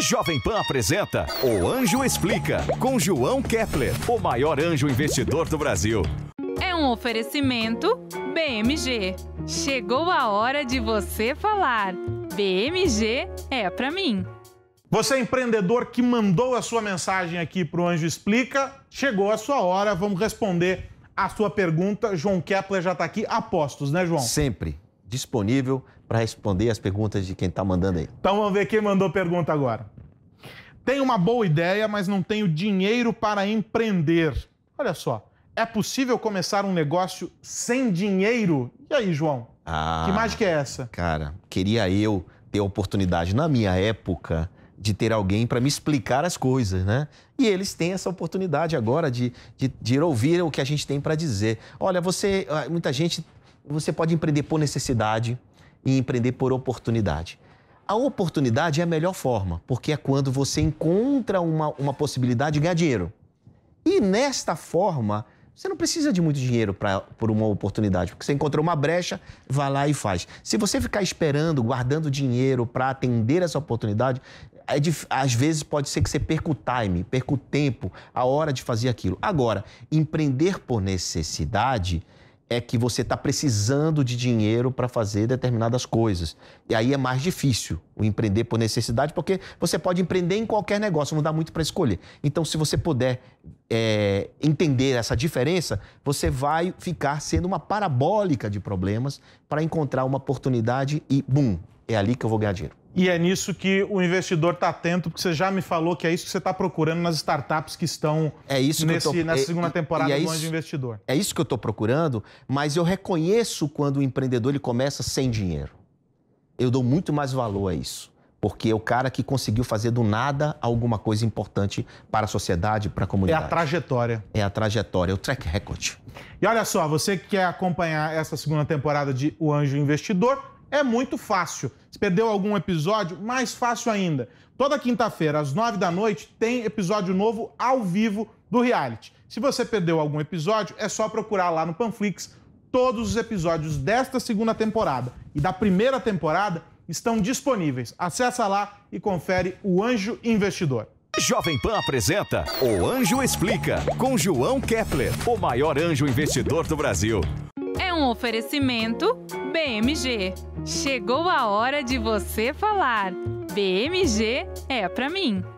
Jovem Pan apresenta O Anjo Explica, com João Kepler, o maior anjo investidor do Brasil. É um oferecimento BMG. Chegou a hora de você falar. BMG é para mim. Você é empreendedor que mandou a sua mensagem aqui pro Anjo Explica, chegou a sua hora, vamos responder a sua pergunta. João Kepler já está aqui a postos, né, João? Sempre disponível para responder as perguntas de quem está mandando aí. Então vamos ver quem mandou pergunta agora. Tenho uma boa ideia, mas não tenho dinheiro para empreender. Olha só, é possível começar um negócio sem dinheiro? E aí, João? Ah, que mágica é essa? Cara, queria eu ter a oportunidade na minha época de ter alguém para me explicar as coisas, né? E eles têm essa oportunidade agora de, de, de ouvir o que a gente tem para dizer. Olha, você, ah, muita gente você pode empreender por necessidade e empreender por oportunidade. A oportunidade é a melhor forma, porque é quando você encontra uma, uma possibilidade de ganhar dinheiro. E nesta forma, você não precisa de muito dinheiro pra, por uma oportunidade, porque você encontrou uma brecha, vai lá e faz. Se você ficar esperando, guardando dinheiro para atender essa oportunidade, é às vezes pode ser que você perca o time, perca o tempo, a hora de fazer aquilo. Agora, empreender por necessidade é que você está precisando de dinheiro para fazer determinadas coisas. E aí é mais difícil o empreender por necessidade, porque você pode empreender em qualquer negócio, não dá muito para escolher. Então, se você puder é, entender essa diferença, você vai ficar sendo uma parabólica de problemas para encontrar uma oportunidade e, bum, é ali que eu vou ganhar dinheiro. E é nisso que o investidor está atento, porque você já me falou que é isso que você está procurando nas startups que estão é isso nesse, que eu tô, nessa é, segunda temporada é do isso, Anjo Investidor. É isso que eu estou procurando, mas eu reconheço quando o empreendedor ele começa sem dinheiro. Eu dou muito mais valor a isso, porque é o cara que conseguiu fazer do nada alguma coisa importante para a sociedade, para a comunidade. É a trajetória. É a trajetória, é o track record. E olha só, você que quer acompanhar essa segunda temporada de O Anjo Investidor, é muito fácil. Se perdeu algum episódio, mais fácil ainda. Toda quinta-feira, às nove da noite, tem episódio novo ao vivo do reality. Se você perdeu algum episódio, é só procurar lá no Panflix. Todos os episódios desta segunda temporada e da primeira temporada estão disponíveis. Acesse lá e confere o Anjo Investidor. Jovem Pan apresenta O Anjo Explica, com João Kepler, o maior anjo investidor do Brasil. É um oferecimento BMG. Chegou a hora de você falar. BMG é para mim.